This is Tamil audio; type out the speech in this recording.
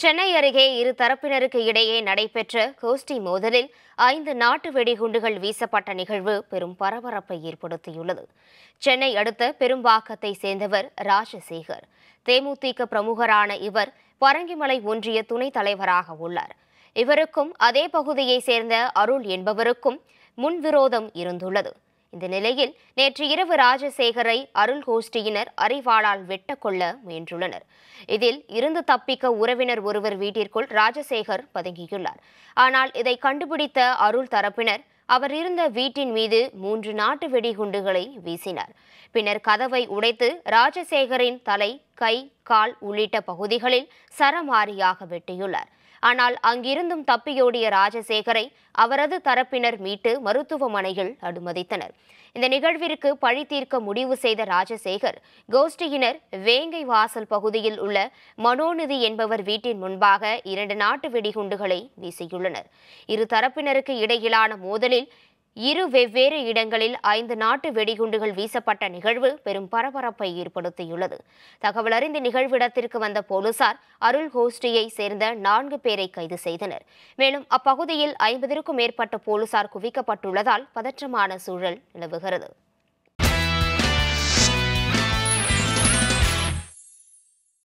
சென்னை அருகே இரு தரப்பினருக்கு இடையே நடைபெற்ற கோஷ்டி மோதலில் ஐந்து நாட்டு வெடிகுண்டுகள் வீசப்பட்ட நிகழ்வு பெரும் பரபரப்பை ஏற்படுத்தியுள்ளது சென்னை அடுத்த பெரும்பாக்கத்தை சேர்ந்தவர் ராஜசேகர் தேமுதிக பிரமுகரான இவர் பரங்கிமலை ஒன்றிய துணைத் தலைவராக உள்ளார் இவருக்கும் அதே பகுதியை சேர்ந்த அருள் என்பவருக்கும் முன்விரோதம் இருந்துள்ளது இந்த நிலையில் நேற்று இரவு ராஜசேகரை அருள் கோஷ்டியினர் அறிவாளால் வெட்ட கொள்ள முயன்றுள்ளனர் இதில் இருந்து தப்பிக்க உறவினர் ஒருவர் வீட்டிற்குள் ராஜசேகர் பதுங்கியுள்ளார் ஆனால் இதை கண்டுபிடித்த அருள் தரப்பினர் அவர் இருந்த வீட்டின் மீது மூன்று நாட்டு வெடிகுண்டுகளை வீசினார் பின்னர் கதவை உடைத்து ராஜசேகரின் தலை கை கால் உள்ளிட்ட பகுதிகளில் சரமாரியாக வெட்டியுள்ளார் ஆனால் அங்கிருந்தும் தப்பியோடிய ராஜசேகரை அவரது தரப்பினர் மீட்டு மருத்துவமனையில் அனுமதித்தனர் இந்த நிகழ்விற்கு பழி தீர்க்க முடிவு செய்த ராஜசேகர் கோஷ்டியினர் வேங்கை வாசல் பகுதியில் உள்ள மனோநிதி என்பவர் வீட்டின் முன்பாக இரண்டு நாட்டு வெடிகுண்டுகளை வீசியுள்ளனர் இரு தரப்பினருக்கு இடையிலான மோதலில் இரு வெவ்வேறு இடங்களில் ஐந்து நாட்டு வெடிகுண்டுகள் வீசப்பட்ட நிகழ்வு பெரும் பரபரப்பை ஏற்படுத்தியுள்ளது தகவல் அறிந்து நிகழ்விடத்திற்கு வந்த போலீசார் அருள் ஹோஸ்டியை சேர்ந்த நான்கு பேரை கைது செய்தனர் மேலும் அப்பகுதியில் ஐம்பதற்கும் மேற்பட்ட போலீசார் குவிக்கப்பட்டுள்ளதால் பதற்றமான சூழல் நிலவுகிறது